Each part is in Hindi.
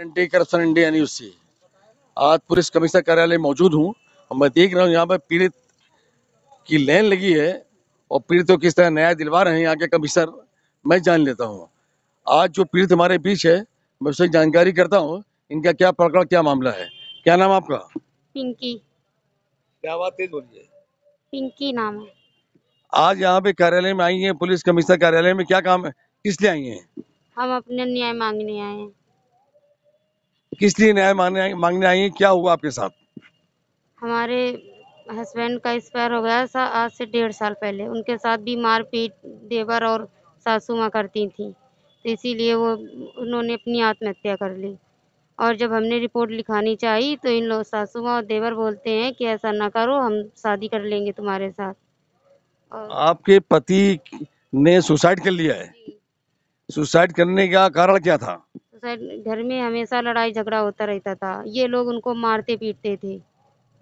एंटी करप्शन इंडिया न्यूज से आज पुलिस कमिश्नर कार्यालय मौजूद हूँ और मैं देख रहा हूँ यहाँ पर पीड़ित की लाइन लगी है और पीड़ितों किस तरह न्याय दिलवा रहे हैं यहाँ के कमिश्नर मैं जान लेता हूँ आज जो पीड़ित हमारे बीच है मैं उससे जानकारी करता हूँ इनका क्या प्रकरण क्या मामला है क्या नाम आपका पिंकी क्या बात तेज बोलिए पिंकी नाम है आज यहाँ पे कार्यालय में आई हैं पुलिस कमिश्नर कार्यालय में क्या काम है किस लिए आई हैं हम अपने न्याय मांगने आए हैं किस लिए न्याय मांगने आई हैं क्या हुआ आपके साथ हमारे हस्बैंड का एक्सपायर हो गया था आज से डेढ़ साल पहले उनके साथ भी मारपीट देवर और सासू माँ करती थी तो इसीलिए वो उन्होंने अपनी आत्महत्या कर ली और जब हमने रिपोर्ट लिखानी चाहिए तो इन लोग सासू माँ और देवर बोलते हैं कि ऐसा ना करो हम शादी कर लेंगे तुम्हारे साथ आपके पति ने सुसाइड कर लिया है सुसाइड करने का कारण क्या था साइड घर में हमेशा लड़ाई झगड़ा होता रहता था ये लोग उनको मारते पीटते थे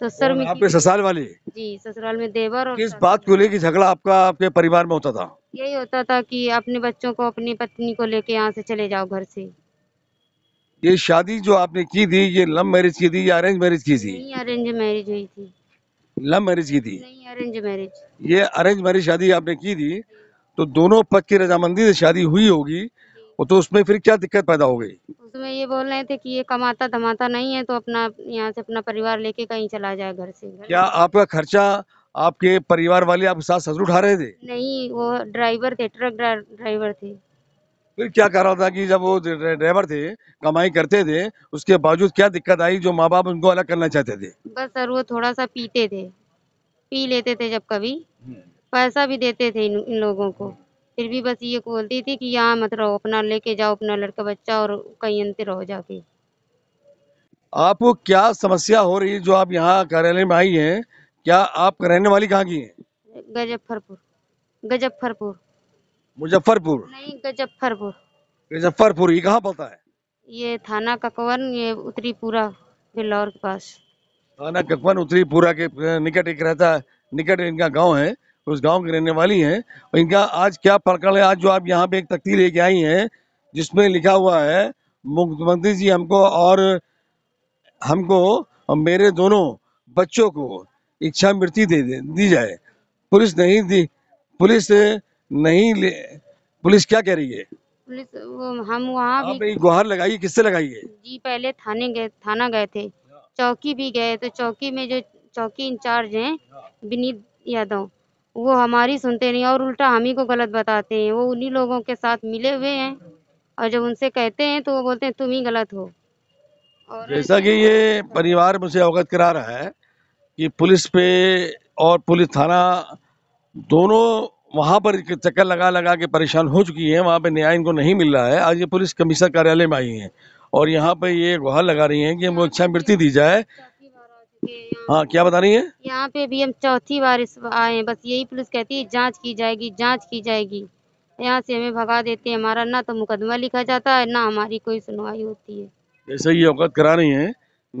तो सर में आपके ससुराल वाली जी ससुराल में देवर और किस बात को लेकर झगड़ा आपका आपके परिवार में होता था यही होता था कि अपने बच्चों को अपनी पत्नी को लेके यहाँ से चले जाओ घर से ये शादी जो आपने की थी ये लव मैरिज की थी या अरेंज मैरिज की थी नहीं अरेंज मैरिज हुई थी लव मैरिज की थी नहीं अरेंज मैरिज ये अरेंज मैरिज शादी आपने की थी तो दोनों पक्ष की रजामंदी से शादी हुई होगी वो तो उसमें फिर क्या दिक्कत पैदा हो गई उसमें ये बोल रहे थे कि ये कमाता धमाता नहीं है तो अपना यहाँ से अपना परिवार लेके कहीं चला जाए घर से क्या आपका खर्चा आपके परिवार वाले आपके साथ ससुर उठा रहे थे नहीं वो ड्राइवर थे ट्रक ड्राइवर थे फिर क्या कर रहा था कि जब वो ड्राइवर थे कमाई करते थे उसके बावजूद क्या दिक्कत आई जो माँ बाप उनको अलग करना चाहते थे बस सर वो थोड़ा सा पीते थे पी लेते थे जब कभी हम्म। पैसा भी देते थे इन, इन लोगों को फिर भी बस ये बोलती थी कि यहाँ मत रहो अपना लेके जाओ अपना लड़का बच्चा और कहीं अंतर रहो जाके आपको क्या समस्या हो रही है जो आप यहाँ कार्यालय में आई हैं क्या आप रहने वाली कहाँ की हैं गजफ्फरपुर गजफ्फरपुर मुजफ्फरपुर नहीं गजफ्फरपुर गजफ्फरपुर ये कहाँ पड़ता है ये थाना ककवन ये उत्तरीपुरा बिल्लौर के पास थाना ककवन उत्तरीपुरा के निकट एक रहता निकट इनका गांव है उस गांव की रहने वाली हैं और इनका आज क्या प्रकरण है आज जो आप यहाँ पे एक तख्ती लेके आई हैं जिसमें लिखा हुआ है मुख्यमंत्री जी हमको और हमको और मेरे दोनों बच्चों को इच्छा मृत्यु दे, दी जाए पुलिस नहीं दी पुलिस नहीं ले पुलिस क्या कह रही है पुलिस हम वहाँ गुहार लगाई किससे लगाई है जी पहले थाने गए थाना गए थे हाँ। चौकी भी गए तो चौकी में जो चौकी इंचार्ज हैं हाँ। विनीत यादव वो हमारी सुनते नहीं और उल्टा हम ही को गलत बताते हैं वो उन्हीं लोगों के साथ मिले हुए हैं और जब उनसे कहते हैं तो वो बोलते हैं तुम ही गलत हो जैसा कि ये परिवार मुझे अवगत करा रहा है कि पुलिस पे और पुलिस थाना दोनों वहाँ पर चक्कर लगा लगा के परेशान हो चुकी है वहाँ पे न्याय इनको नहीं मिल रहा है आज ये पुलिस कमिश्नर कार्यालय में आई हैं और यहाँ पे ये गुहार लगा रही हैं कि हमको अच्छा मृत्यु दी जाए हाँ क्या बता रही है यहाँ पे भी हम चौथी बार इस आए हैं बस यही पुलिस कहती है जांच की जाएगी जांच की जाएगी यहाँ से हमें भगा देते हैं हमारा ना तो मुकदमा लिखा जाता है ना हमारी कोई सुनवाई होती है जैसे ये औकत करा रही है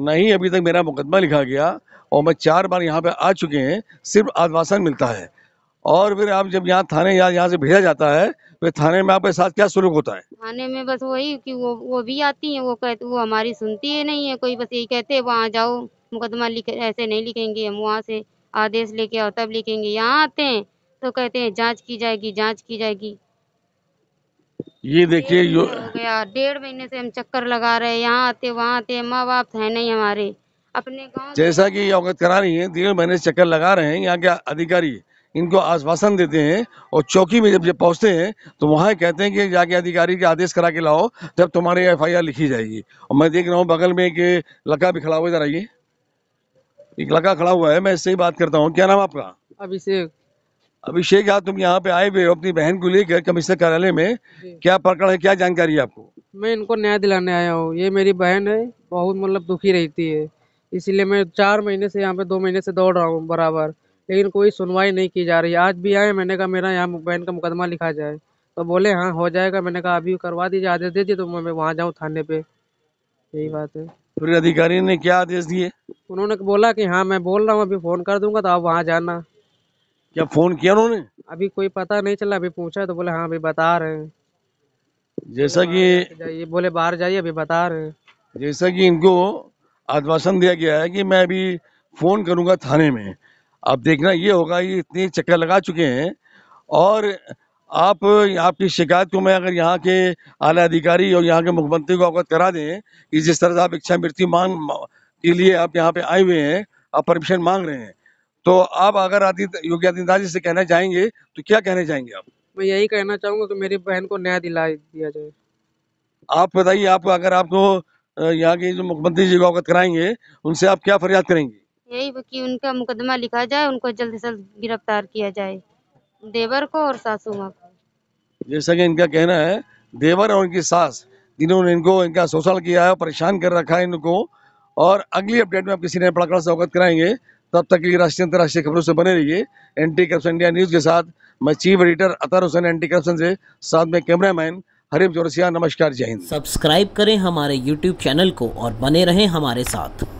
नहीं अभी तक मेरा मुकदमा लिखा गया और मैं चार बार यहाँ पे आ चुके हैं सिर्फ आश्वासन मिलता है और फिर आप जब यहाँ थाने या यहाँ से भेजा जाता है फिर तो थाने में आपके साथ क्या सुलूक होता है थाने में बस वही कि वो वो भी आती है वो कहते वो हमारी सुनती है नहीं है कोई बस यही कहते हैं वहाँ जाओ मुकदमा लिख ऐसे नहीं लिखेंगे हम वहाँ से आदेश लेके आओ तब लिखेंगे यहाँ आते हैं तो कहते हैं जांच की जाएगी जांच की जाएगी ये देखिए यो... यार डेढ़ महीने से हम चक्कर लगा रहे हैं यहाँ आते वहाँ आते माँ बाप है नहीं हमारे अपने गाँव जैसा की अवगत करा रही है डेढ़ महीने से चक्कर लगा रहे हैं यहाँ के अधिकारी इनको आश्वासन देते हैं और चौकी में जब जब पहुँचते हैं तो वहाँ कहते हैं कि जाके अधिकारी के आदेश करा के लाओ जब तुम्हारी एफआईआर लिखी जाएगी और मैं देख रहा हूँ बगल में एक लक्का भी खड़ा हुआ इधर आइए एक लड़का खड़ा हुआ है मैं इससे ही बात करता हूँ क्या नाम आपका अभिषेक अभिषेक आप तुम यहाँ पे आए हुए हो अपनी बहन को लेकर कमिश्नर कार्यालय में क्या पकड़ है क्या जानकारी है आपको मैं इनको न्याय दिलाने आया हूँ ये मेरी बहन है बहुत मतलब दुखी रहती है इसीलिए मैं चार महीने से यहाँ पे दो महीने से दौड़ रहा हूँ बराबर लेकिन कोई सुनवाई नहीं की जा रही आज भी आए मैंने कहा मेरा यहाँ बहन का मुकदमा लिखा जाए तो बोले हाँ हो जाएगा मैंने कहा अभी करवा दीजिए आदेश दे दीजिए तो मैं वहाँ जाऊँ थाने पे यही बात है फिर अधिकारी ने क्या आदेश दिए उन्होंने बोला कि हाँ मैं बोल रहा हूँ अभी फोन कर दूंगा तो आप वहाँ जाना क्या फोन किया उन्होंने अभी कोई पता नहीं चला अभी पूछा तो बोले हाँ अभी बता रहे हैं जैसा कि हाँ, ये बोले बाहर जाइए अभी बता रहे हैं जैसा कि इनको आश्वासन दिया गया है कि मैं अभी फोन करूंगा थाने में अब देखना ये होगा ये इतने चक्कर लगा चुके हैं और आप आपकी शिकायत को मैं अगर यहाँ के आला अधिकारी और यहाँ के मुख्यमंत्री को अवगत करा दें कि जिस तरह से आप इच्छा मृत्यु मांग के लिए आप यहाँ पे आए हुए हैं आप परमिशन मांग रहे हैं तो आप अगर आदित्य योगी आदित्यनाथ जी से कहना चाहेंगे तो क्या कहना चाहेंगे आप मैं यही कहना चाहूँगा कि मेरी बहन को न्याय दिला दिया जाए आप बताइए आप अगर आपको यहाँ के जो मुख्यमंत्री जी को अवगत कराएंगे उनसे आप क्या फरियाद करेंगे यही कि उनका मुकदमा लिखा जाए उनको जल्द से जल्द गिरफ्तार किया जाए देवर को और सासू माँ को जैसा कि इनका कहना है देवर और इनकी सास जिन्होंने इनको इनका शोषण किया है परेशान कर रखा है इनको और अगली अपडेट में आप किसी ने पड़ा से अवगत कराएंगे तब तक के लिए राष्ट्रीय अंतर्राष्ट्रीय खबरों से बने रहिए एंटी करप्शन इंडिया न्यूज़ के साथ मैं chief editor Atar Hussain anti corruption से साथ में कैमरामैन हरीफ जोरसिया नमस्कार जय हिंद सब्सक्राइब करें हमारे यूट्यूब चैनल को और बने रहें हमारे साथ